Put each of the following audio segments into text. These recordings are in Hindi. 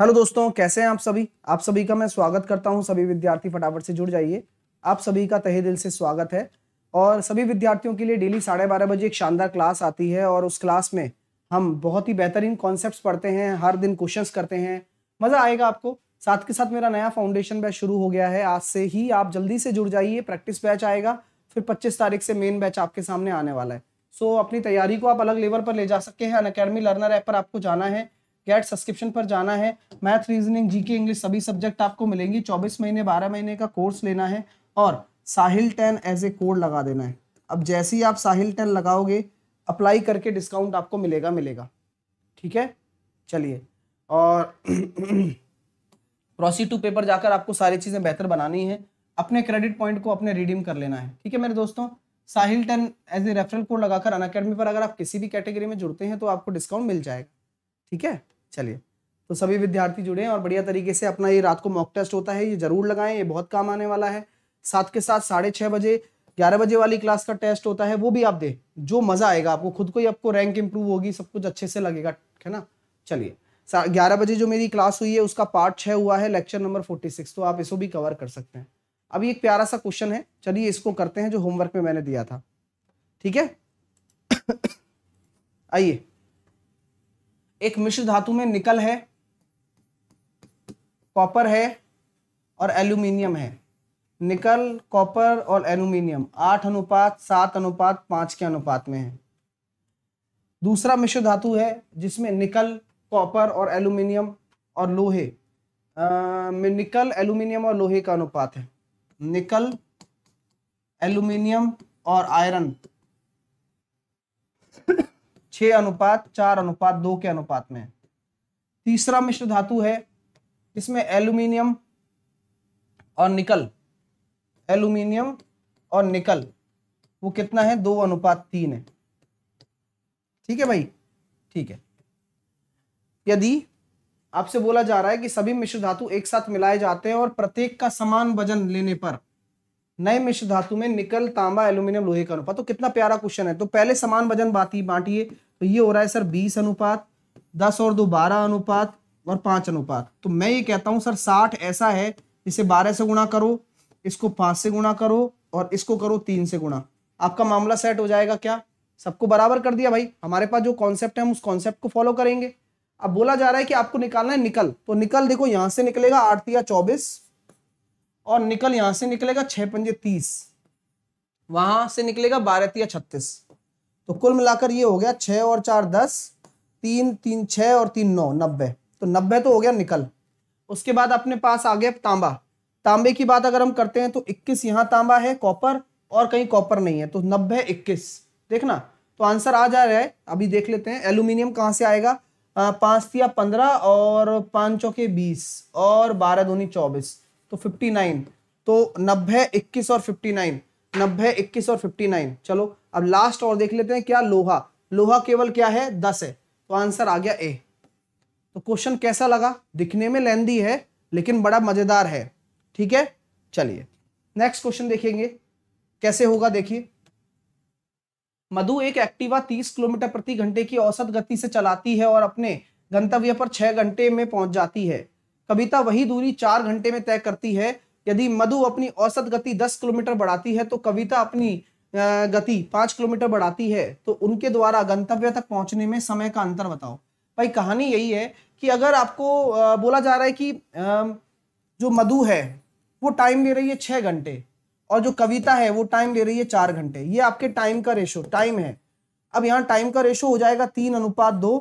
हेलो दोस्तों कैसे हैं आप सभी आप सभी का मैं स्वागत करता हूं सभी विद्यार्थी फटाफट से जुड़ जाइए आप सभी का तहे दिल से स्वागत है और सभी विद्यार्थियों के लिए डेली साढ़े बारह बजे एक शानदार क्लास आती है और उस क्लास में हम बहुत ही बेहतरीन कॉन्सेप्ट पढ़ते हैं हर दिन क्वेश्चन करते हैं मज़ा आएगा आपको साथ के साथ मेरा नया फाउंडेशन बैच शुरू हो गया है आज से ही आप जल्दी से जुड़ जाइए प्रैक्टिस बैच आएगा फिर पच्चीस तारीख से मेन बैच आपके सामने आने वाला है सो अपनी तैयारी को आप अलग लेवल पर ले जा सकते हैं अन लर्नर ऐप पर आपको जाना है गेट सब्सक्रिप्शन पर जाना है मैथ रीजनिंग जीके इंग्लिश सभी सब्जेक्ट आपको मिलेंगी चौबीस महीने बारह महीने का कोर्स लेना है और Sahil ten as a code लगा देना है अब जैसे ही आप साहिल टेन लगाओगे अप्लाई करके डिस्काउंट आपको मिलेगा मिलेगा ठीक है चलिए और प्रोसी टू पेपर जाकर आपको सारी चीज़ें बेहतर बनानी है अपने क्रेडिट पॉइंट को अपने रिडीम कर लेना है ठीक है मेरे दोस्तों Sahil ten as a referral code लगाकर अन अकेडमी पर अगर आप किसी भी कैटेगरी में जुड़ते हैं तो आपको डिस्काउंट मिल जाएगा ठीक है चलिए तो सभी विद्यार्थी जुड़े और बढ़िया तरीके से अपना ये रात को मॉक टेस्ट होता है ये जरूर लगाएं ये बहुत काम आने वाला है साथ के साथ साढ़े छह बजे ग्यारह बजे वाली क्लास का टेस्ट होता है वो भी आप दे जो मज़ा आएगा आपको खुद को ही आपको रैंक इंप्रूव होगी सब कुछ अच्छे से लगेगा है ना चलिए ग्यारह बजे जो मेरी क्लास हुई है उसका पार्ट छह हुआ है लेक्चर नंबर फोर्टी सिक्स तो आप इसको भी कवर कर सकते हैं अभी एक प्यारा सा क्वेश्चन है चलिए इसको करते हैं जो होमवर्क में मैंने दिया था ठीक है आइए एक मिश्र धातु में निकल है कॉपर है और एल्यूमिनियम है निकल कॉपर और एल्यूमिनियम आठ अनुपात सात अनुपात पांच के अनुपात में है दूसरा मिश्र धातु है जिसमें निकल कॉपर और एल्यूमिनियम और लोहे में निकल एल्यूमिनियम और लोहे का अनुपात है निकल एल्यूमिनियम और आयरन छ अनुपात चार अनुपात दो के अनुपात में तीसरा मिश्र धातु है इसमें एल्यूमिनियम और निकल एल्यूमिनियम और निकल वो कितना है दो अनुपात तीन है ठीक है भाई ठीक है यदि आपसे बोला जा रहा है कि सभी मिश्र धातु एक साथ मिलाए जाते हैं और प्रत्येक का समान वजन लेने पर नए मिश्र धातु में निकल तांबा एल्यूमिनियम लोहे का अनुपात तो कितना प्यारा क्वेश्चन है तो पहले समान वजन बाती बांटिए तो ये हो रहा है सर बीस अनुपात दस और दो बारह अनुपात और पांच अनुपात तो मैं ये कहता हूं सर साठ ऐसा है इसे बारह से गुणा करो इसको पांच से गुणा करो और इसको करो तीन से गुणा आपका मामला सेट हो जाएगा क्या सबको बराबर कर दिया भाई हमारे पास जो कॉन्सेप्ट है हम उस कॉन्सेप्ट को फॉलो करेंगे अब बोला जा रहा है कि आपको निकालना है निकल तो निकल देखो यहां से निकलेगा आठ या चौबीस और निकल यहां से निकलेगा छह पंजे तीस वहां से निकलेगा बारह या छत्तीस तो कुल मिलाकर ये हो गया छह और चार दस तीन तीन छ और तीन नौ नब्बे तो नब्बे तो हो गया निकल उसके बाद अपने पास आ गया तांबा तांबे की बात अगर हम करते हैं तो इक्कीस यहाँ तांबा है कॉपर और कहीं कॉपर नहीं है तो नब्बे इक्कीस देखना तो आंसर आ जा रहा है अभी देख लेते हैं एल्यूमिनियम कहां से आएगा पांच तिया पंद्रह और पांच चौके बीस और बारह दूनी चौबीस तो फिफ्टी नाइन तो नब्बे इक्कीस और फिफ्टी नाइन नब्बे इक्कीस और फिफ्टी नाइन चलो अब लास्ट और देख लेते हैं क्या लोहा लोहा केवल क्या है दस है तो आंसर आ गया ए तो क्वेश्चन कैसा लगा दिखने में लेंदी है लेकिन बड़ा मजेदार है ठीक है चलिए नेक्स्ट क्वेश्चन देखेंगे कैसे होगा देखिए मधु एक एक्टिवा 30 किलोमीटर प्रति घंटे की औसत गति से चलाती है और अपने गंतव्य पर छह घंटे में पहुंच जाती है कविता वही दूरी चार घंटे में तय करती है यदि मधु अपनी औसत गति दस किलोमीटर बढ़ाती है तो कविता अपनी गति पांच किलोमीटर बढ़ाती है तो उनके द्वारा गंतव्य तक पहुंचने में समय का अंतर बताओ भाई कहानी यही है कि अगर आपको बोला जा रहा है कि जो मधु है वो टाइम ले रही है छः घंटे और जो कविता है वो टाइम ले रही है चार घंटे ये आपके टाइम का रेशो टाइम है अब यहाँ टाइम का रेशो हो जाएगा तीन अनुपात दो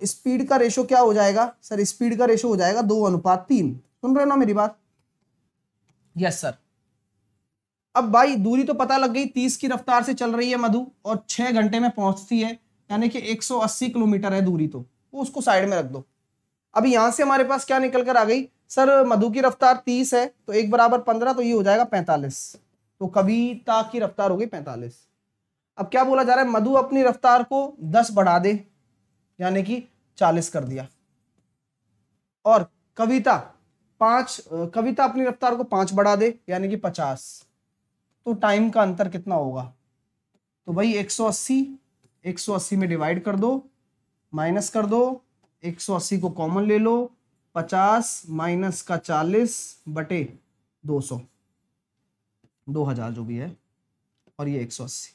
तो स्पीड का रेशो क्या हो जाएगा सर स्पीड का रेशो हो जाएगा दो अनुपात तीन सुन रहे हो ना मेरी बात यस सर अब भाई दूरी तो पता लग गई तीस की रफ्तार से चल रही है मधु और छह घंटे में पहुंचती है यानी कि 180 किलोमीटर है दूरी तो वो उसको साइड में रख दो अब यहां से हमारे पास क्या निकल कर आ गई सर मधु की रफ्तार 30 है तो एक बराबर 15 तो ये हो जाएगा 45 तो कविता की रफ्तार हो गई 45 अब क्या बोला जा रहा है मधु अपनी रफ्तार को 10 बढ़ा दे यानी कि चालीस कर दिया और कविता पांच कविता अपनी रफ्तार को पांच बढ़ा दे यानी कि पचास तो टाइम का अंतर कितना होगा तो भाई एक एक सौ अस्सी सौ अस्सी में डिवाइड कर दो माइनस कर दो एक सौ अस्सी को कॉमन ले लो पचास माइनस का चालीस बटे दो दो हजार जो भी है और ये अस्सी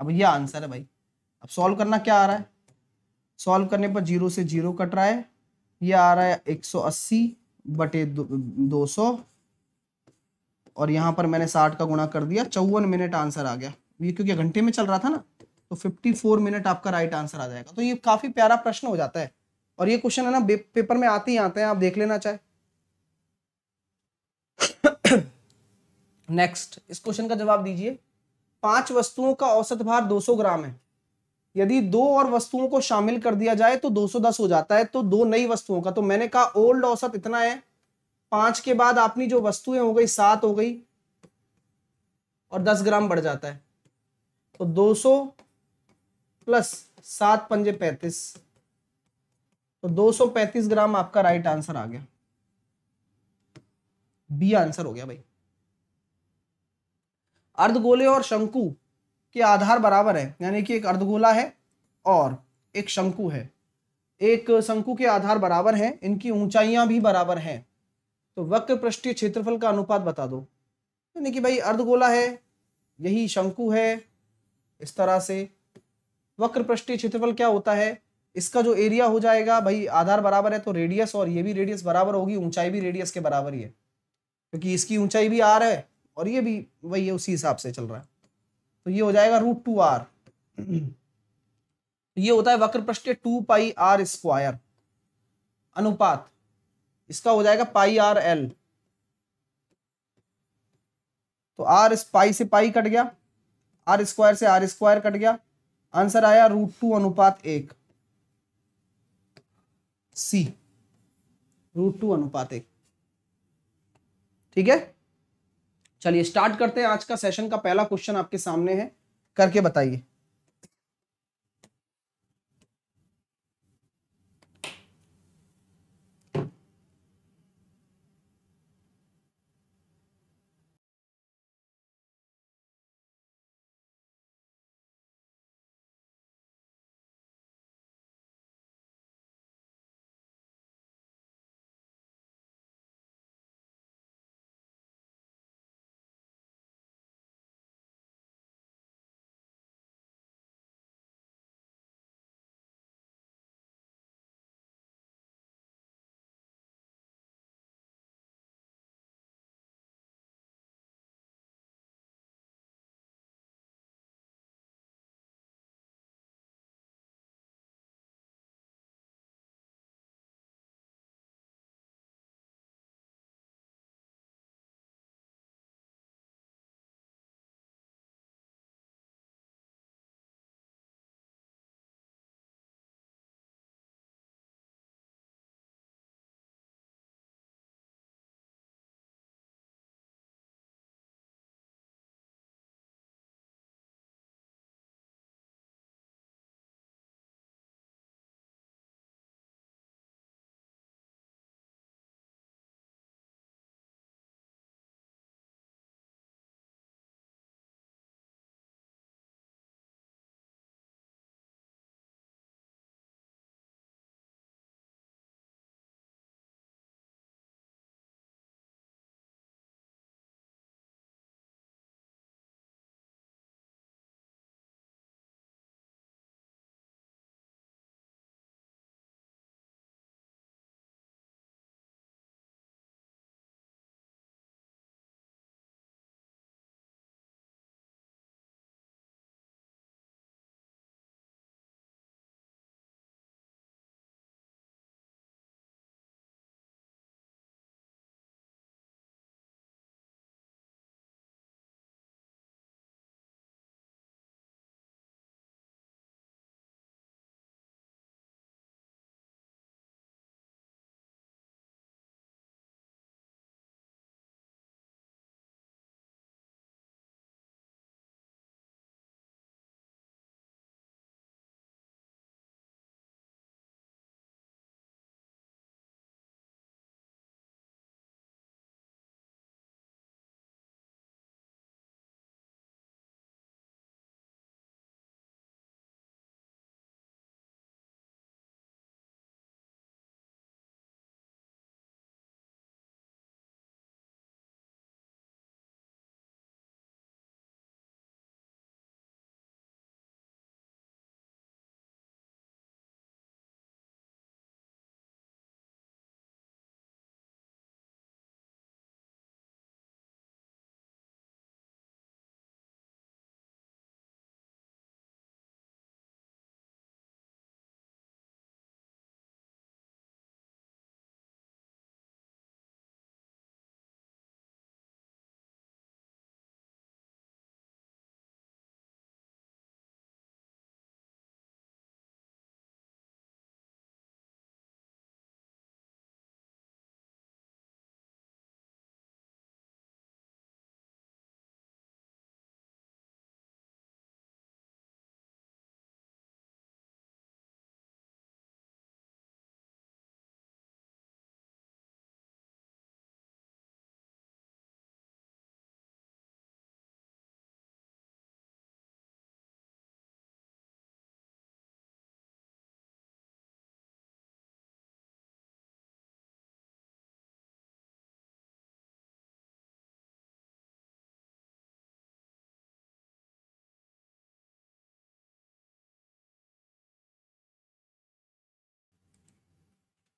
अब ये आंसर है भाई अब सॉल्व करना क्या आ रहा है सॉल्व करने पर जीरो से जीरो कट रहा है ये आ रहा है 180 बटे दो सौ और यहाँ पर मैंने 60 का गुणा कर दिया चौवन मिनट आंसर आ गया ये क्योंकि घंटे में चल रहा था ना तो 54 मिनट आपका राइट आंसर आ जाएगा तो ये काफ़ी प्यारा प्रश्न हो जाता है और ये क्वेश्चन है ना पेपर में आते ही आते हैं आप देख लेना चाहे नेक्स्ट इस क्वेश्चन का जवाब दीजिए पांच वस्तुओं का औसत भार 200 ग्राम है यदि दो और वस्तुओं को शामिल कर दिया जाए तो 210 हो जाता है तो दो नई वस्तुओं का तो मैंने कहा ओल्ड औसत इतना है पांच के बाद आपनी जो वस्तुएं हो गई सात हो गई और दस ग्राम बढ़ जाता है तो 200 प्लस सात पंजे पैंतीस तो 235 ग्राम आपका राइट आंसर आ गया बी आंसर हो गया भाई अर्धगोले और शंकु के आधार बराबर है यानी कि एक अर्धगोला है और एक शंकु है एक शंकु के आधार बराबर हैं इनकी ऊंचाइयां भी बराबर हैं तो वक्र पृष्ठीय क्षेत्रफल का अनुपात बता दो यानी कि भाई अर्धगोला है यही शंकु है इस तरह से वक्र पृष्ठीय क्षेत्रफल क्या होता है इसका जो एरिया हो जाएगा भाई आधार बराबर है तो रेडियस और ये भी रेडियस बराबर होगी ऊंचाई भी रेडियस के बराबर ही है क्योंकि इसकी ऊंचाई भी आ रहा है और ये भी वही है उसी हिसाब से चल रहा है तो ये हो जाएगा रूट टू आर ये होता है वक्र पृष्ठ टू पाई आर स्क्वायर अनुपात इसका हो जाएगा पाई आर एल तो आर पाई से पाई कट गया आर स्क्वायर से आर स्क्वायर कट गया आंसर आया रूट टू अनुपात एक सी रूट टू अनुपात एक ठीक है चलिए स्टार्ट करते हैं आज का सेशन का पहला क्वेश्चन आपके सामने है करके बताइए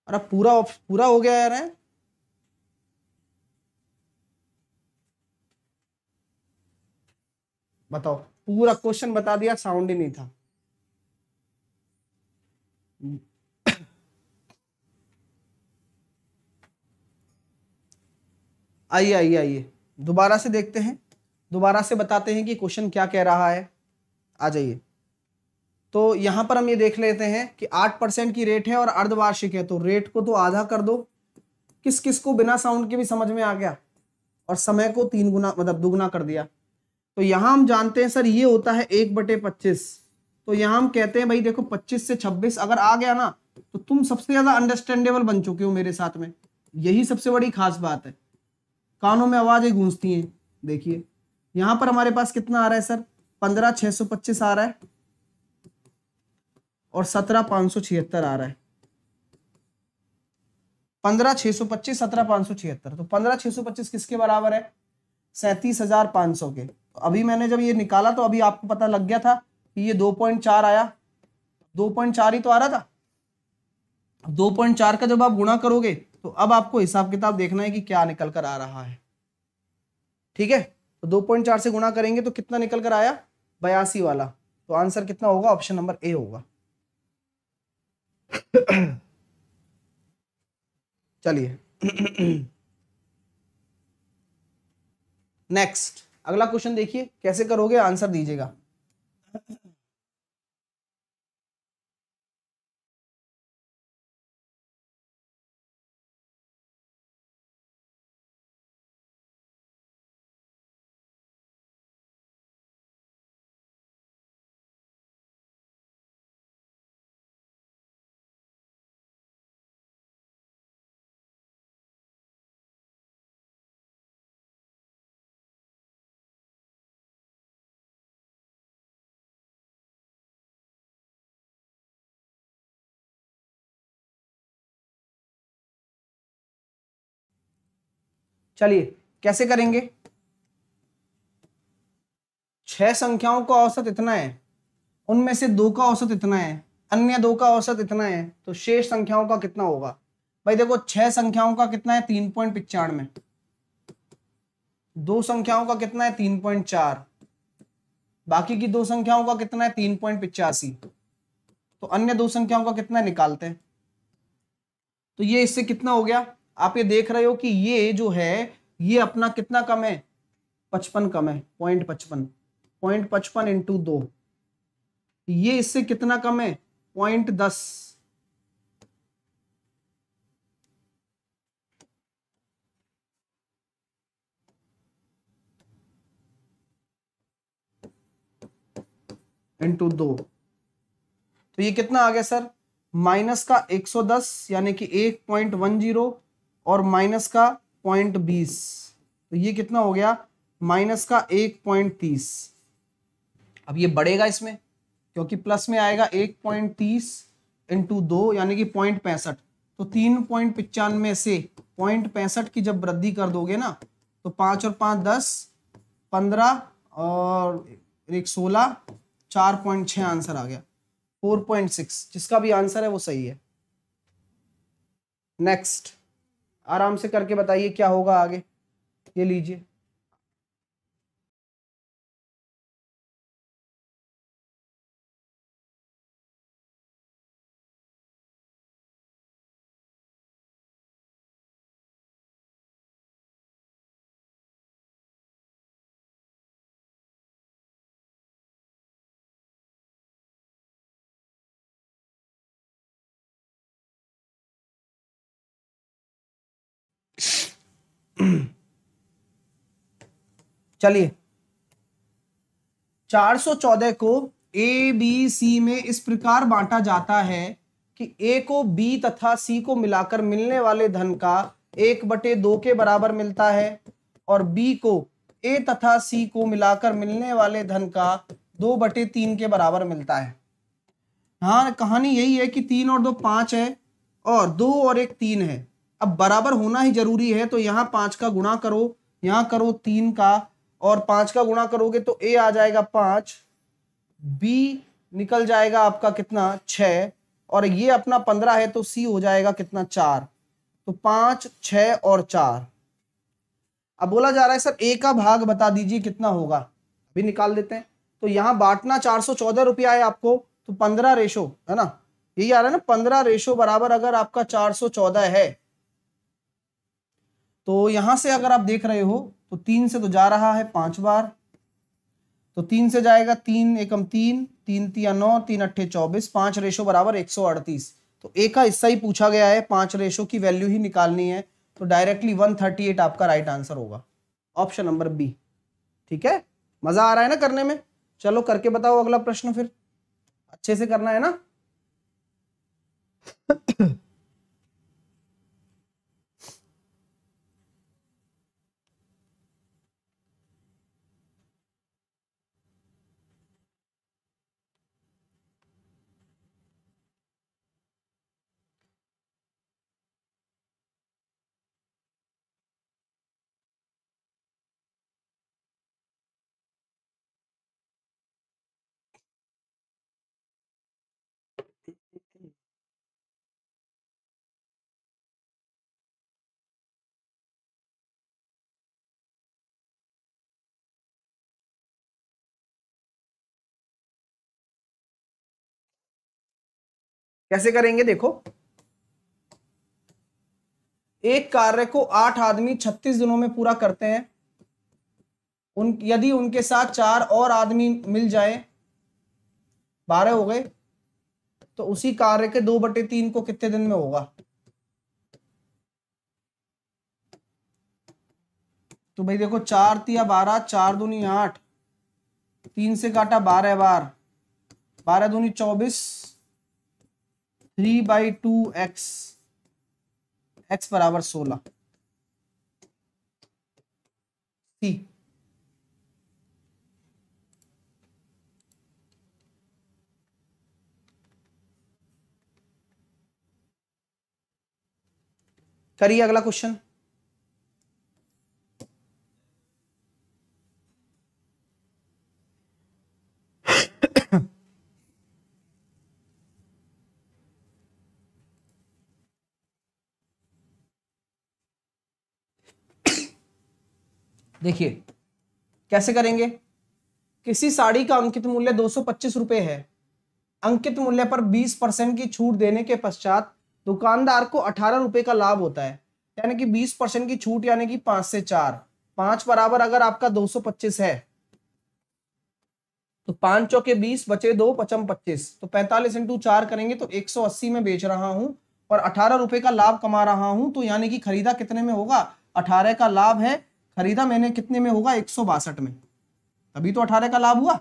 और अब पूरा पूरा हो गया यार है बताओ पूरा क्वेश्चन बता दिया साउंड ही नहीं था आइए आइए आइए दोबारा से देखते हैं दोबारा से बताते हैं कि क्वेश्चन क्या कह रहा है आ जाइए तो यहाँ पर हम ये देख लेते हैं कि आठ परसेंट की रेट है और अर्धवार्षिक है तो रेट को तो आधा कर दो किस किस को बिना साउंड के भी समझ में आ गया और समय को तीन गुना मतलब दुगुना कर दिया तो यहाँ हम जानते हैं सर ये होता है एक बटे पच्चीस तो यहाँ हम कहते हैं भाई देखो पच्चीस से छब्बीस अगर आ गया ना तो तुम सबसे ज्यादा अंडरस्टैंडेबल बन चुके हो मेरे साथ में यही सबसे बड़ी खास बात है कानों में आवाजें गूंजती हैं देखिए यहाँ पर हमारे पास कितना आ रहा है सर पंद्रह छह सौ पच्चीस आ रहा है और सत्रह पाँच सौ छिहत्तर आ रहा है पंद्रह छह सौ पच्चीस सत्रह पाँच सौ छिहत्तर तो पंद्रह छह सौ पच्चीस किसके बराबर है सैंतीस हजार पाँच सौ के तो अभी मैंने जब ये निकाला तो अभी आपको पता लग गया था कि ये दो पॉइंट चार आया दो पॉइंट चार ही तो आ रहा था दो पॉइंट चार का जब आप गुणा करोगे तो अब आपको हिसाब किताब देखना है कि क्या निकल कर आ रहा है ठीक है तो दो पॉइंट चार से गुणा करेंगे तो कितना निकल कर आया बयासी वाला तो आंसर कितना होगा ऑप्शन नंबर ए होगा चलिए नेक्स्ट अगला क्वेश्चन देखिए कैसे करोगे आंसर दीजिएगा चलिए कैसे करेंगे छह संख्याओं का औसत इतना है उनमें से दो का औसत इतना है अन्य दो का औसत इतना है तो शेष संख्याओं का कितना होगा भाई देखो छह संख्याओं का कितना है तीन पॉइंट पिचानवे दो संख्याओं का कितना है तीन पॉइंट चार बाकी की दो संख्याओं का कितना है तीन पॉइंट पिचासी तो अन्य दो संख्याओं का कितना निकालते हैं तो ये इससे कितना हो गया आप ये देख रहे हो कि ये जो है ये अपना कितना कम है पचपन कम है पॉइंट पचपन पॉइंट पचपन इंटू दो ये इससे कितना कम है पॉइंट दस इंटू दो तो ये कितना आ गया सर माइनस का 110 यानी कि 1.10 और माइनस का पॉइंट बीस तो ये कितना हो गया माइनस का एक पॉइंट तीस अब ये बढ़ेगा इसमें क्योंकि प्लस में आएगा एक पॉइंट तीस इंटू दो यानी कि पॉइंट पैंसठ तो तीन पॉइंट पचानवे से पॉइंट पैंसठ की जब वृद्धि कर दोगे ना तो पांच और पांच दस पंद्रह और एक सोलह चार पॉइंट छ आंसर आ गया फोर पॉइंट सिक्स जिसका भी आंसर है वो सही है नेक्स्ट आराम से करके बताइए क्या होगा आगे ये लीजिए चलिए 414 को ए बी सी में इस प्रकार बांटा जाता है कि ए को बी तथा सी को मिलाकर मिलने वाले धन का एक बटे दो के बराबर मिलता है और बी को ए तथा सी को मिलाकर मिलने वाले धन का दो बटे तीन के बराबर मिलता है हाँ कहानी यही है कि तीन और दो पांच है और दो और एक तीन है अब बराबर होना ही जरूरी है तो यहाँ पांच का गुणा करो यहाँ करो तीन का और पांच का गुणा करोगे तो ए आ जाएगा पांच बी निकल जाएगा आपका कितना छ और ये अपना पंद्रह है तो सी हो जाएगा कितना चार तो पांच छ और चार अब बोला जा रहा है सर ए का भाग बता दीजिए कितना होगा अभी निकाल देते हैं तो यहाँ बांटना चार सौ चौदह रुपया है आपको तो पंद्रह रेशो है ना यही आ रहा है ना पंद्रह रेशो बराबर अगर आपका चार सौ चौदह है तो यहां से अगर आप देख रहे हो तो तीन से तो जा रहा है पांच बार तो तीन से जाएगा तीन एकम तीन तीन तिया नौ तीन अट्ठे चौबीस पांच रेशो बराबर एक सौ अड़तीस तो एक का हिस्सा ही पूछा गया है पांच रेशो की वैल्यू ही निकालनी है तो डायरेक्टली वन थर्टी एट आपका राइट आंसर होगा ऑप्शन नंबर बी ठीक है मजा आ रहा है ना करने में चलो करके बताओ अगला प्रश्न फिर अच्छे से करना है ना कैसे करेंगे देखो एक कार्य को आठ आदमी छत्तीस दिनों में पूरा करते हैं उन यदि उनके साथ चार और आदमी मिल जाए बारह हो गए तो उसी कार्य के दो बटे तीन को कितने दिन में होगा तो भाई देखो चार तिया बारह चार दूनी आठ तीन से काटा बारह बार बारह दूनी चौबीस three by two X X बराबर सोलह सी करिए अगला क्वेश्चन देखिए कैसे करेंगे किसी साड़ी का अंकित मूल्य दो रुपए है अंकित मूल्य पर 20 परसेंट की छूट देने के पश्चात दुकानदार को अठारह रुपए का लाभ होता है यानी कि 20 परसेंट की छूट यानी कि पांच से चार पांच बराबर अगर आपका 225 है तो पांच चौके बीस बचे दो पचम पच्चीस तो पैंतालीस इंटू चार करेंगे तो 180 में बेच रहा हूं और अठारह रुपए का लाभ कमा रहा हूं तो यानी कि खरीदा कितने में होगा अठारह का लाभ है खरीदा मैंने कितने में होगा एक में तभी तो अठारह का लाभ हुआ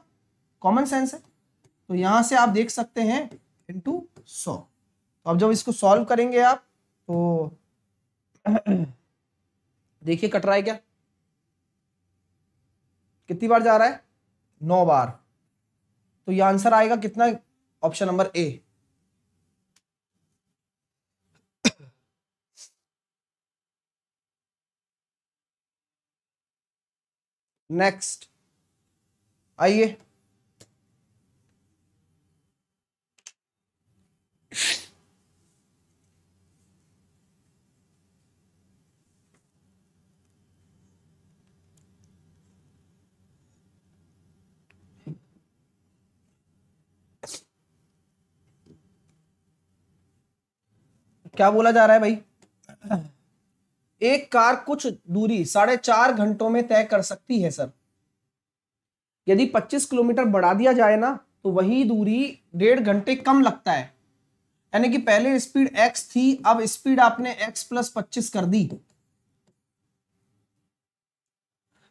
कॉमन सेंस है तो यहां से आप देख सकते हैं इंटू सौ तो अब जब इसको सॉल्व करेंगे आप तो देखिए कट रहा है क्या कितनी बार जा रहा है नौ बार तो ये आंसर आएगा कितना ऑप्शन नंबर ए नेक्स्ट आइए क्या बोला जा रहा है भाई एक कार कुछ दूरी साढ़े चार घंटों में तय कर सकती है सर यदि 25 किलोमीटर बढ़ा दिया जाए ना तो वही दूरी डेढ़ घंटे कम लगता है यानी कि पहले स्पीड x थी अब स्पीड आपने x प्लस पच्चीस कर दी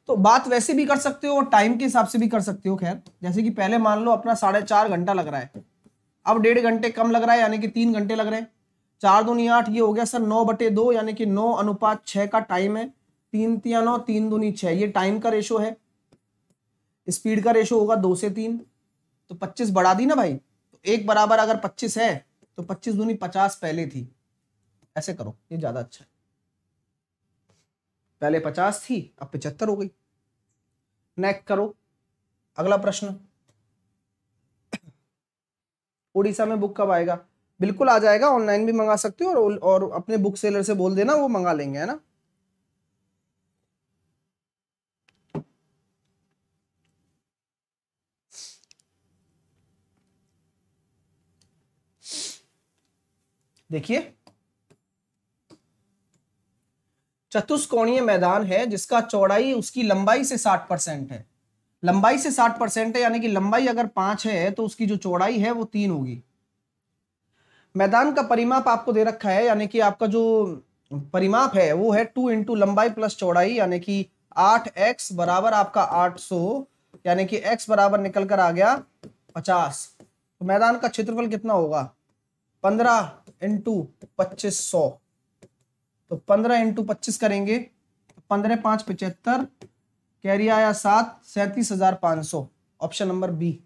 तो बात वैसे भी कर सकते हो और टाइम के हिसाब से भी कर सकते हो खैर जैसे कि पहले मान लो अपना साढ़े चार घंटा लग रहा है अब डेढ़ घंटे कम लग रहा है यानी कि तीन घंटे लग रहे हैं चार दूनी आठ ये हो गया सर नौ बटे दो यानी कि नौ अनुपात छह का टाइम है तीन तिया नौ तीन दूनी छह ये टाइम का रेशो है स्पीड का रेशो होगा दो से तीन तो पच्चीस बढ़ा दी ना भाई तो एक बराबर अगर पच्चीस है तो पच्चीस दूनी पचास पहले थी ऐसे करो ये ज़्यादा अच्छा है पहले पचास थी अब पिछहत्तर हो गई नेक्स्ट करो अगला प्रश्न उड़ीसा में बुक कब आएगा बिल्कुल आ जाएगा ऑनलाइन भी मंगा सकते हो और और अपने बुक सेलर से बोल देना वो मंगा लेंगे है ना देखिए चतुष्कोणीय मैदान है जिसका चौड़ाई उसकी लंबाई से साठ परसेंट है लंबाई से साठ परसेंट है यानी कि लंबाई अगर पांच है तो उसकी जो चौड़ाई है वो तीन होगी मैदान का परिमाप आपको दे रखा है यानी कि आपका जो परिमाप है वो है टू इंटू लंबाई प्लस चौड़ाई यानी कि आठ एक्स बराबर आपका आठ सौ यानी कि एक्स बराबर निकल कर आ गया पचास तो मैदान का क्षेत्रफल कितना होगा पंद्रह इंटू पच्चीस सौ तो पंद्रह इंटू पच्चीस करेंगे तो पंद्रह पांच पचहत्तर कैरिया आया सात सैंतीस हजार पांच सौ ऑप्शन नंबर बी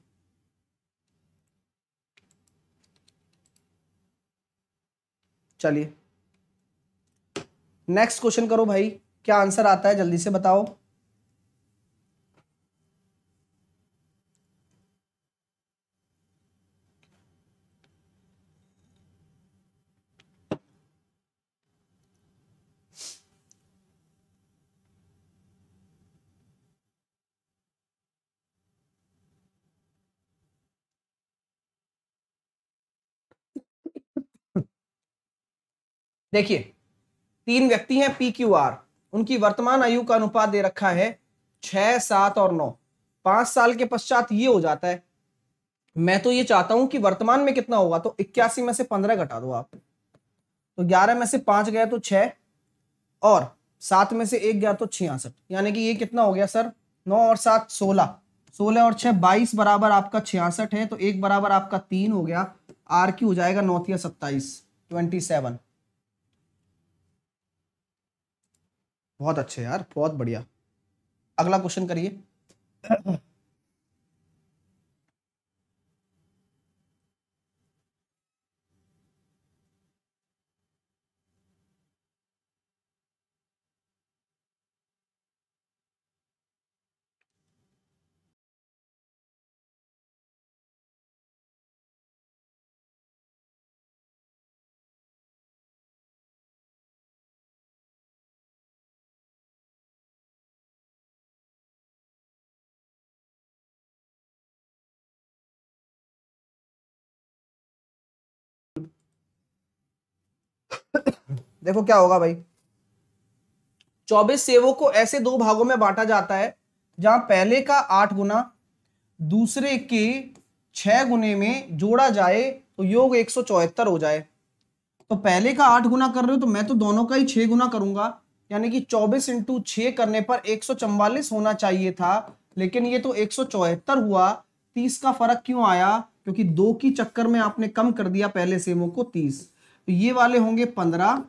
चलिए नेक्स्ट क्वेश्चन करो भाई क्या आंसर आता है जल्दी से बताओ देखिए तीन व्यक्ति हैं पी क्यू आर उनकी वर्तमान आयु का अनुपात दे रखा है छह सात और नौ पांच साल के पश्चात ये हो जाता है मैं तो ये चाहता हूं कि वर्तमान में कितना होगा तो इक्यासी में से पंद्रह घटा दो आप तो ग्यारह में से पांच गया तो छह और सात में से एक गया तो छियासठ यानी कि ये कितना हो गया सर नौ और सात सोलह सोलह और छह बाईस बराबर आपका छियासठ है तो एक बराबर आपका तीन हो गया आर की हो जाएगा नौ सत्ताईस ट्वेंटी सेवन बहुत अच्छे यार बहुत बढ़िया अगला क्वेश्चन करिए देखो क्या होगा भाई चौबीस सेवों को ऐसे दो भागों में बांटा जाता है जहां पहले का आठ गुना दूसरे के छह गुने में जोड़ा जाए तो योग एक सौ चौहत्तर हो जाए तो पहले का आठ गुना कर रहे हो तो मैं तो दोनों का ही छह गुना करूंगा यानी कि चौबीस इंटू छ करने पर एक सौ होना चाहिए था लेकिन ये तो एक सौ चौहत्तर हुआ तीस का फर्क क्यों आया क्योंकि दो की चक्कर में आपने कम कर दिया पहले सेवों को तीस तो ये वाले होंगे पंद्रह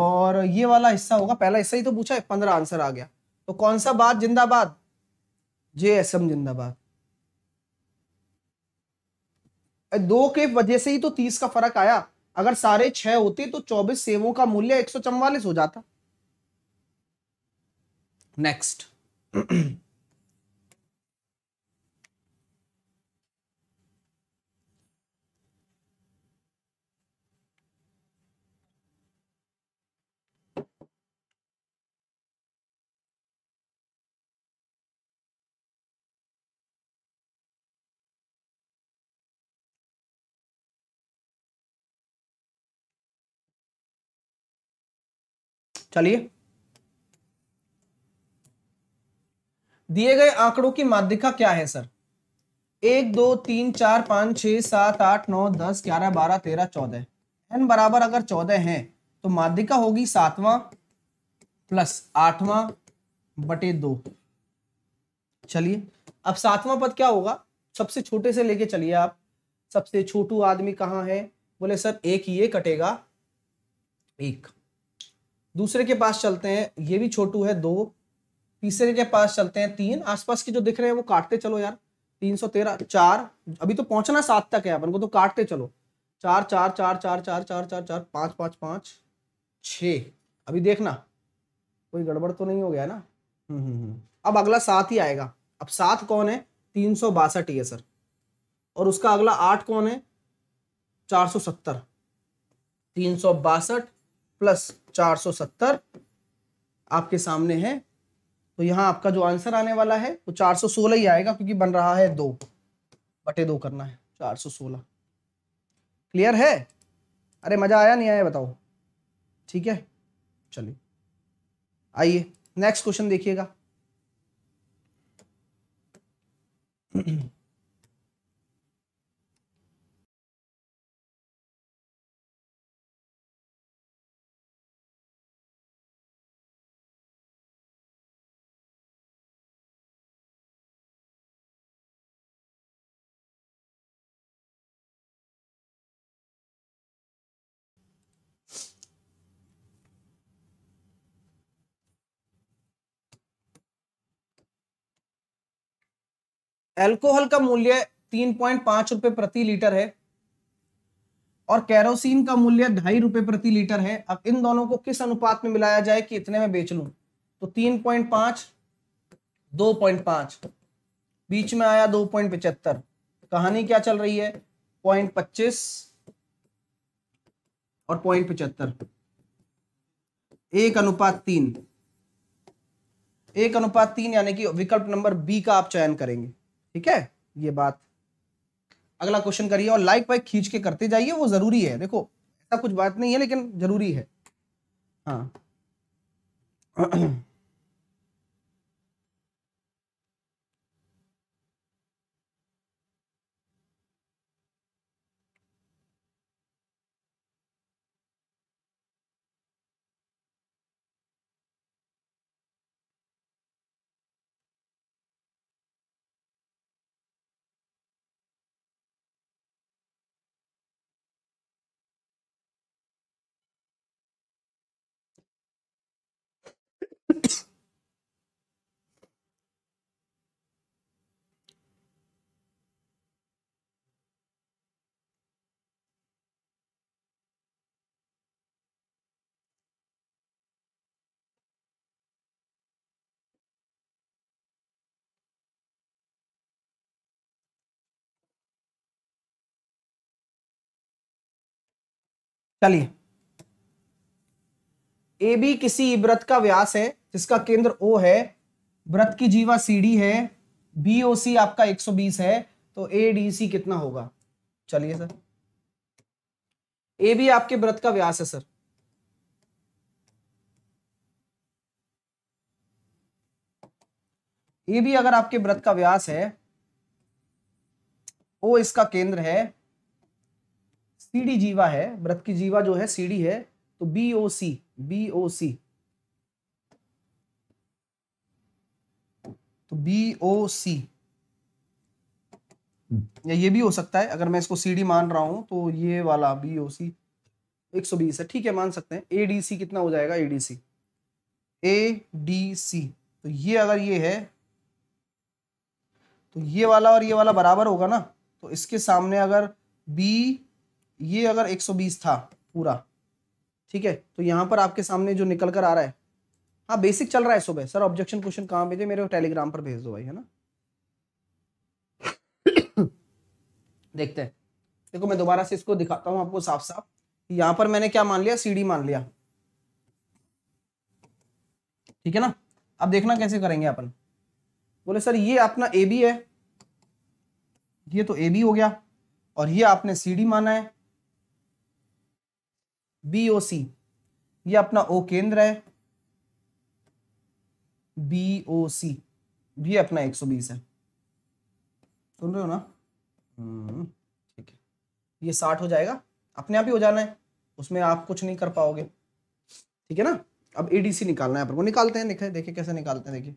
और ये वाला हिस्सा होगा पहला हिस्सा ही तो पूछा है पंद्रह आंसर आ गया तो कौन सा बात जिंदाबाद जे एस एम जिंदाबाद दो के वजह से ही तो तीस का फर्क आया अगर सारे छह होते तो चौबीस सेवों का मूल्य एक सौ चौवालीस हो जाता नेक्स्ट चलिए दिए गए आंकड़ों की माध्यिका क्या है सर एक दो तीन चार पांच छह सात आठ नौ दस ग्यारह बारह तेरह चौदह एन बराबर अगर चौदह है तो माध्यिका होगी सातवां प्लस आठवां बटे दो चलिए अब सातवां पद क्या होगा सबसे छोटे से लेके चलिए आप सबसे छोटू आदमी कहाँ है बोले सर एक ये कटेगा एक दूसरे के पास चलते हैं ये भी छोटू है दो तीसरे के पास चलते हैं तीन आसपास के जो दिख रहे हैं वो काटते चलो यार तीन सौ तेरह चार अभी तो पहुंचना सात तक है अपन को तो काटते चलो चार चार चार चार चार चार चार चार पाँच पाँच पाँच छ अभी देखना कोई गड़बड़ तो नहीं हो गया ना हम्म, हम्म, हम्म अब अगला सात ही आएगा अब सात कौन है तीन सौ बासठ ये है सर और उसका अगला आठ कौन है चार सौ सत्तर तीन सौ बासठ प्लस चार सौ सत्तर आपके सामने है तो यहां आपका जो आंसर आने वाला है वो चार सौ सोलह ही आएगा क्योंकि बन रहा है दो बटे दो करना है चार सौ सोलह क्लियर है अरे मज़ा आया नहीं आया बताओ ठीक है चलिए आइए नेक्स्ट क्वेश्चन देखिएगा एल्कोहल का मूल्य तीन पॉइंट पांच रुपए प्रति लीटर है और कैरोसिन का मूल्य ढाई रुपए प्रति लीटर है अब इन दोनों को किस अनुपात में मिलाया जाए कि इतने में बेच लू तो तीन पॉइंट पांच दो पॉइंट पांच बीच में आया दो पॉइंट पिचहत्तर कहानी क्या चल रही है पॉइंट पच्चीस और पॉइंट पिचहत्तर एक अनुपात तीन एक अनुपात तीन यानी कि विकल्प नंबर बी का आप चयन करेंगे ठीक है ये बात अगला क्वेश्चन करिए और लाइक वाइक खींच के करते जाइए वो जरूरी है देखो ऐसा कुछ बात नहीं है लेकिन जरूरी है हाँ चलिए ए बी किसी व्रत का व्यास है जिसका केंद्र ओ है व्रत की जीवा सी डी है बी ओ सी आपका 120 है तो ए डी सी कितना होगा चलिए सर ए बी आपके व्रत का व्यास है सर ए बी अगर आपके व्रत का व्यास है ओ इसका केंद्र है सीडी जीवा है व्रत की जीवा जो है सीडी है तो B O C B O सी तो बी ओ सी या ये भी हो सकता है अगर मैं इसको सीडी मान रहा हूं तो ये वाला बी ओ सी एक सौ बीस है ठीक है मान सकते हैं ए डी सी कितना हो जाएगा एडीसी ए डी सी तो ये अगर ये है तो ये वाला और ये वाला बराबर होगा ना तो इसके सामने अगर बी ये अगर 120 था पूरा ठीक है तो यहाँ पर आपके सामने जो निकल कर आ रहा है हाँ बेसिक चल रहा है सुबह सर ऑब्जेक्शन क्वेश्चन कहाँ भेजे मेरे टेलीग्राम पर भेज दो भाई है ना देखते हैं देखो मैं दोबारा से इसको दिखाता हूँ आपको साफ साफ यहाँ पर मैंने क्या मान लिया सी मान लिया ठीक है ना अब देखना कैसे करेंगे अपन बोले सर ये अपना ए बी है ये तो ए बी हो गया और ये आपने सी डी माना है बी ओ सी ये अपना ओ केंद्र है बी ओ सी भी अपना 120 है सुन रहे हो ना हम्म, ठीक है ये 60 हो जाएगा अपने आप ही हो जाना है उसमें आप कुछ नहीं कर पाओगे ठीक है ना अब एडीसी निकालना है अपन को निकालते हैं देखे देखिए कैसे निकालते हैं देखिए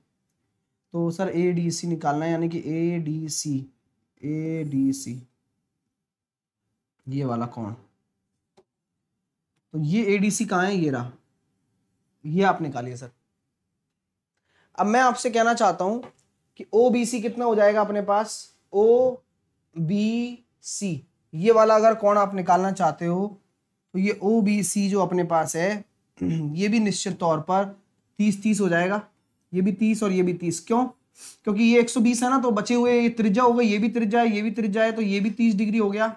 तो सर ए डी सी निकालना है यानी कि A D C A D C ये वाला कौन तो ये एडीसी कहाँ है ये रहा ये आप निकालिए सर अब मैं आपसे कहना चाहता हूं कि ओ बी सी कितना हो जाएगा अपने पास ओ बी सी ये वाला अगर कौन आप निकालना चाहते हो तो ये ओ बी सी जो अपने पास है ये भी निश्चित तौर पर तीस तीस हो जाएगा ये भी तीस और ये भी तीस क्यों क्योंकि ये एक सौ बीस है ना तो बचे हुए ये त्रिज्या हो गई ये भी त्रिज्या है ये भी त्रिज्या है तो ये भी तीस डिग्री हो गया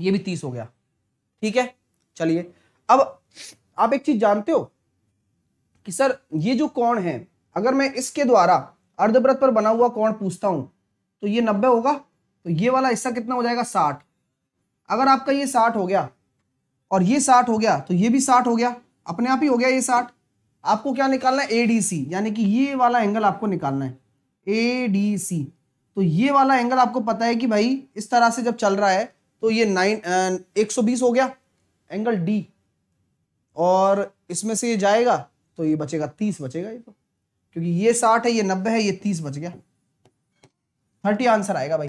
ये भी तीस हो गया ठीक है चलिए अब आप एक चीज जानते हो कि सर ये जो कौन है अगर मैं इसके द्वारा अर्धव्रत पर बना हुआ कौन पूछता हूं तो ये नब्बे होगा तो ये वाला हिस्सा कितना हो जाएगा साठ अगर आपका ये साठ हो गया और ये साठ हो गया तो ये भी साठ हो गया अपने आप ही हो गया ये साठ आपको क्या निकालना है ए यानी कि ये वाला एंगल आपको निकालना है ए तो ये वाला एंगल आपको पता है कि भाई इस तरह से जब चल रहा है तो ये नाइन एक सौ बीस हो गया एंगल डी और इसमें से ये जाएगा तो ये बचेगा तीस बचेगा ये तो क्योंकि ये साठ है ये नब्बे है ये तीस बच गया थर्टी आंसर आएगा भाई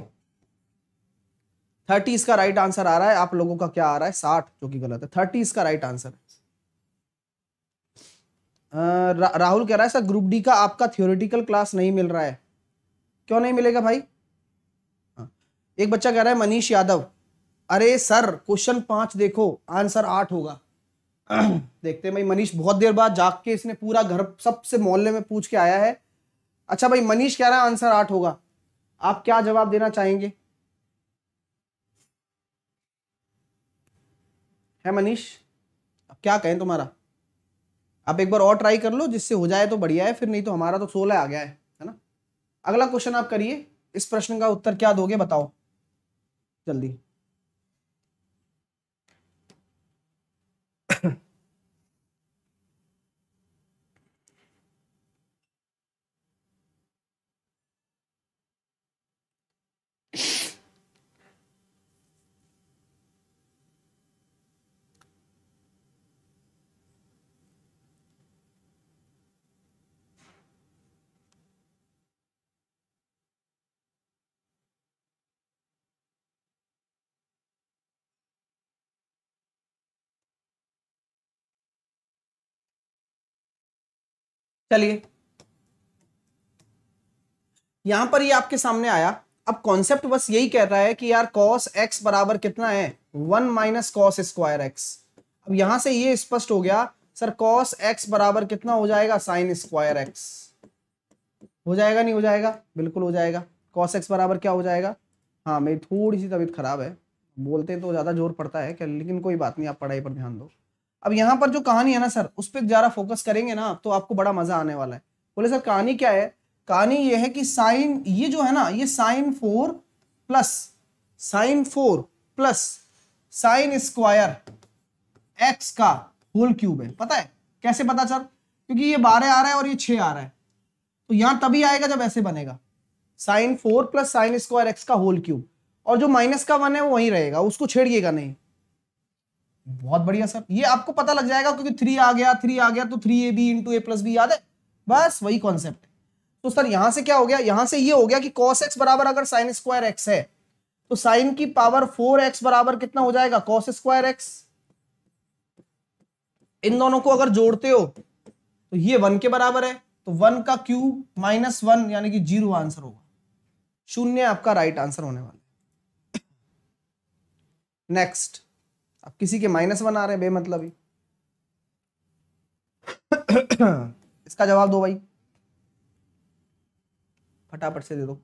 थर्टी इसका राइट आंसर आ रहा है आप लोगों का क्या आ रहा है साठ जो कि गलत है थर्टी इसका राइट आंसर है रा, राहुल कह रहा है सर ग्रुप डी का आपका थियोरिटिकल क्लास नहीं मिल रहा है क्यों नहीं मिलेगा भाई हाँ। एक बच्चा कह रहा है मनीष यादव अरे सर क्वेश्चन पांच देखो आंसर आठ होगा देखते भाई मनीष बहुत देर बाद जाग के इसने पूरा घर सबसे मोहल्ले में पूछ के आया है अच्छा भाई मनीष कह रहा है आंसर आठ होगा आप क्या जवाब देना चाहेंगे है मनीष अब क्या कहें तुम्हारा आप एक बार और ट्राई कर लो जिससे हो जाए तो बढ़िया है फिर नहीं तो हमारा तो सोलह आ गया है है ना अगला क्वेश्चन आप करिए इस प्रश्न का उत्तर क्या दोगे बताओ जल्दी चलिए यहां पर ये आपके सामने आया अब कॉन्सेप्ट बस यही कह रहा है कि यार कॉस एक्स बराबर कितना है one minus cos square X अब यहां से ये स्पष्ट हो गया सर कॉस एक्स बराबर कितना हो जाएगा साइन स्क्वायर एक्स हो जाएगा नहीं हो जाएगा बिल्कुल हो जाएगा कॉस एक्स बराबर क्या हो जाएगा हाँ मेरी थोड़ी सी तबीयत खराब है बोलते तो ज़्यादा जोर पड़ता है क्या लेकिन कोई बात नहीं आप पढ़ाई पर ध्यान दो अब यहाँ पर जो कहानी है ना सर उस पर ज्यादा फोकस करेंगे ना तो आपको बड़ा मज़ा आने वाला है बोले सर कहानी क्या है कहानी ये है कि साइन ये जो है ना ये sine four plus sine four plus sine square X का होल क्यूब है पता है कैसे पता सर क्योंकि ये बारह आ रहा है और ये छः आ रहा है तो यहाँ तभी आएगा जब ऐसे बनेगा sine four plus sine square X का होल क्यूब और जो माइनस का वन है वो वहीं रहेगा उसको छेड़िएगा नहीं बहुत बढ़िया सर ये आपको पता लग जाएगा क्योंकि थ्री आ गया थ्री आ गया तो three A B into A plus B याद है बस वही कॉन्सेप्ट तो सर यहां से क्या हो गया यहां से ये हो गया कि कॉस एक्स बराबर अगर साइन स्क्वायर एक्स है तो साइन की पावर फोर एक्स बराबर कितना हो जाएगा कॉस स्क्वायर एक्स इन दोनों को अगर जोड़ते हो तो ये वन के बराबर है तो वन का क्यूब माइनस वन यानी कि जीरो आंसर होगा शून्य आपका राइट आंसर होने वाला नेक्स्ट अब किसी के माइनस वन आ रहे हैं बेमतलब ही इसका जवाब दो भाई फटाफट से दे दो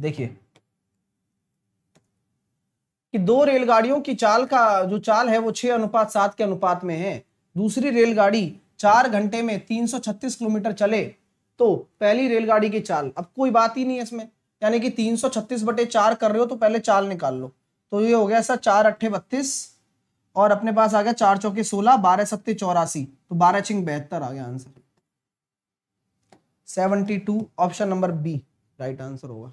देखिए कि दो रेलगाड़ियों की चाल का जो चाल है वो छह अनुपात सात के अनुपात में है दूसरी रेलगाड़ी चार घंटे में 336 किलोमीटर चले तो पहली रेलगाड़ी की चाल अब कोई बात ही नहीं है इसमें यानी कि 336 बटे चार कर रहे हो तो पहले चाल निकाल लो तो ये हो गया सर चार अट्ठे बत्तीस और अपने पास आ गया चार चौके सोलह बारह सत्ते चौरासी तो बारह छिंग बेहतर आ गया answer seventy two option number B right answer होगा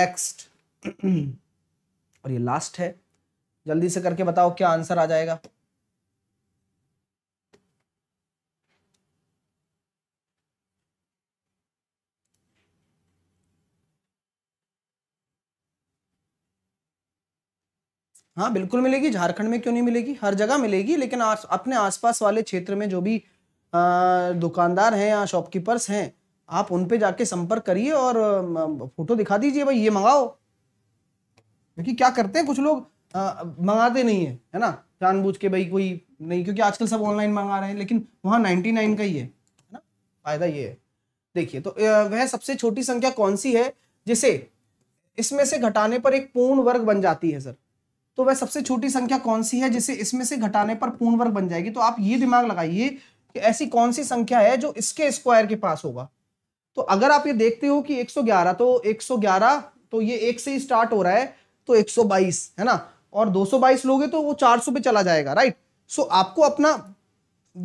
नेक्स्ट और ये लास्ट है जल्दी से करके बताओ क्या आंसर आ जाएगा हाँ बिल्कुल मिलेगी झारखंड में क्यों नहीं मिलेगी हर जगह मिलेगी लेकिन आस, अपने आसपास वाले क्षेत्र में जो भी आ, दुकानदार हैं या शॉपकीपर्स हैं आप उन पे जाके संपर्क करिए और फोटो दिखा दीजिए भाई ये मंगाओ क्योंकि क्या करते हैं कुछ लोग आ, मंगाते नहीं है है ना जानबूझ के भाई कोई नहीं क्योंकि आजकल सब ऑनलाइन मंगा रहे हैं लेकिन वहाँ नाइन्टी नाइन का ही है ना फायदा ये है देखिए तो वह सबसे छोटी संख्या कौन सी है जिसे इसमें से घटाने पर एक पूर्ण वर्ग बन जाती है सर तो वह सबसे छोटी संख्या कौन सी है जिसे इसमें से घटाने पर पूर्ण वर्ग बन जाएगी तो आप ये दिमाग लगाइए कि ऐसी कौन सी संख्या है जो इसके स्क्वायर के पास होगा तो अगर आप ये देखते हो कि 111 तो 111 तो ये एक से ही स्टार्ट हो रहा है तो 122 है ना और 222 लोगे तो वो 400 पे चला जाएगा राइट सो आपको अपना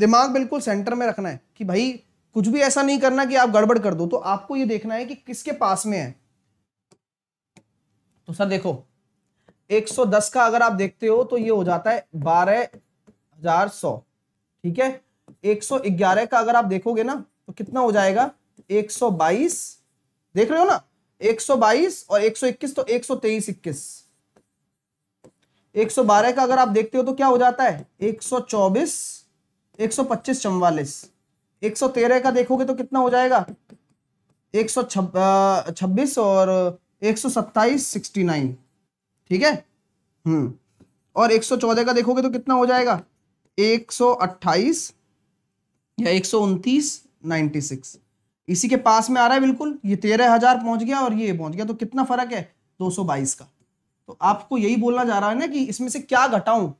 दिमाग बिल्कुल सेंटर में रखना है कि भाई कुछ भी ऐसा नहीं करना कि आप गड़बड़ कर दो तो आपको ये देखना है कि किसके पास में है तो सर देखो 110 का अगर आप देखते हो तो ये हो जाता है बारह हजार सौ ठीक है 111 का अगर आप देखोगे ना तो कितना हो जाएगा 122 देख रहे हो ना 122 और 121 तो एक सौ एक सौ बारह का अगर आप देखते हो तो क्या हो जाता है 124 125 चौवालीस तेरह का देखोगे तो कितना हो जाएगा एक 126 और एक सिक्सटी 69 ठीक है हम्म और 114 का देखोगे तो कितना हो जाएगा 128 या एक सौ इसी के पास में आ रहा है बिल्कुल ये तेरह हजार पहुंच गया और ये पहुंच गया तो कितना फर्क है 222 का तो आपको यही बोलना जा रहा है ना कि इसमें से क्या घटाऊं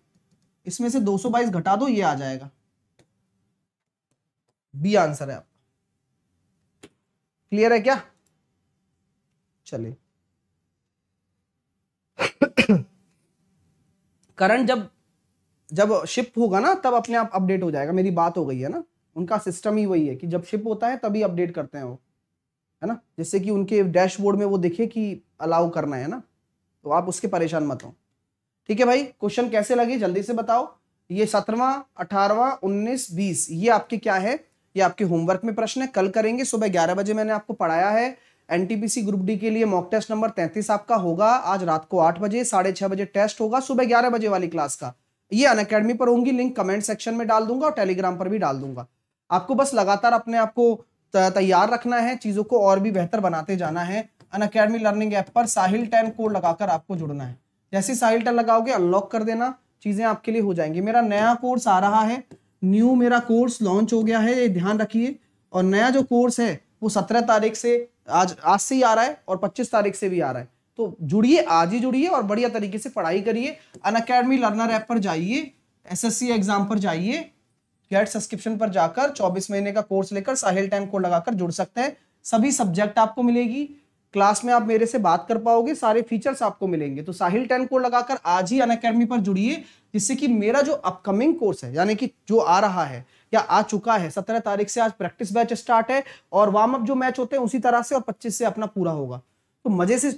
इसमें से 222 घटा दो ये आ जाएगा बी आंसर है आपका क्लियर है क्या चलिए करंट जब जब शिप होगा ना तब अपने आप अपडेट हो जाएगा मेरी बात हो गई है ना उनका सिस्टम ही वही है कि जब शिप होता है तभी अपडेट करते हैं वो है ना जिससे कि उनके डैशबोर्ड में वो देखे कि अलाउ करना है ना तो आप उसके परेशान मत हो ठीक है भाई क्वेश्चन कैसे लगे जल्दी से बताओ ये सत्रवा अठारवा उन्नीस बीस ये आपके क्या है ये आपके होमवर्क में प्रश्न है कल करेंगे सुबह ग्यारह बजे मैंने आपको पढ़ाया है एनटीपीसी ग्रुप डी के लिए मॉक टेस्ट नंबर तैंतीस आपका होगा आज रात को आठ बजे साढ़े छह बजे टेस्ट होगा सुबह ग्यारह बजे वाली क्लास का ये अन अकेडमी पर होंगी लिंक कमेंट सेक्शन में डाल दूंगा और टेलीग्राम पर भी डाल दूंगा आपको बस लगातार अपने आप को तैयार रखना है चीज़ों को और भी बेहतर बनाते जाना है अन अकेडमी लर्निंग ऐप पर साहिल टेन कोड लगाकर आपको जुड़ना है जैसे साहिल टेन लगाओगे अनलॉक कर देना चीज़ें आपके लिए हो जाएंगी मेरा नया कोर्स आ रहा है न्यू मेरा कोर्स लॉन्च हो गया है ये ध्यान रखिए और नया जो कोर्स है वो सत्रह तारीख से आज आज से ही आ रहा है और 25 तारीख से भी आ रहा है तो जुड़िए आज ही जुड़िए और बढ़िया तरीके से पढ़ाई करिए अन अकेडमी लर्नर ऐप पर जाइए एसएससी एग्जाम पर जाइए गेट सब्सक्रिप्शन पर जाकर 24 महीने का कोर्स लेकर साहिल टाइम कोड लगाकर जुड़ सकते हैं सभी सब्जेक्ट आपको मिलेगी क्लास में आप मेरे से बात कर पाओगे सारे फीचर्स आपको मिलेंगे तो साहिल टेन कोड लगाकर आज ही अन अकेडमी पर जुड़िए जिससे कि मेरा जो अपकमिंग कोर्स है यानी कि जो आ रहा है या आ चुका है सत्रह तारीख से आज प्रैक्टिस बैच स्टार्ट है और वार्म अप जो मैच होते हैं उसी तरह से और पच्चीस से अपना पूरा होगा तो मजे से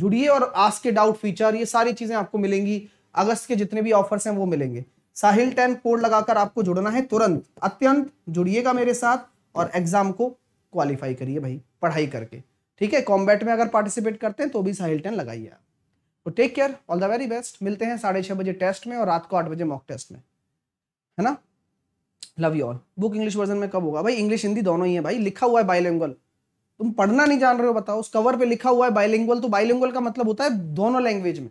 जुड़िए और आज के डाउट फीचर ये सारी चीजें आपको मिलेंगी अगस्त के जितने भी ऑफर्स हैं वो मिलेंगे साहिल टेन कोड लगाकर आपको जुड़ना है तुरंत अत्यंत जुड़िएगा मेरे साथ और एग्जाम को क्वालिफाई करिए भाई पढ़ाई करके ठीक है कॉम्बैट में अगर पार्टिसिपेट करते हैं तो भी साहिल टेन लगाइए आप तो take care all the very best मिलते हैं साढ़े छः बजे टेस्ट में और रात को आठ बजे मॉक टेस्ट में है ना love you all book English version में कब होगा भाई इंग्लिश हिंदी दोनों ही है भाई लिखा हुआ है बाइलिंगुअल तुम पढ़ना नहीं जान रहे हो बताओ उस कवर पे लिखा हुआ है बाइलिंगुअल तो बाइलिंगुअल का मतलब होता है दोनों लैंग्वेज में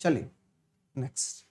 चलिए नेक्स्ट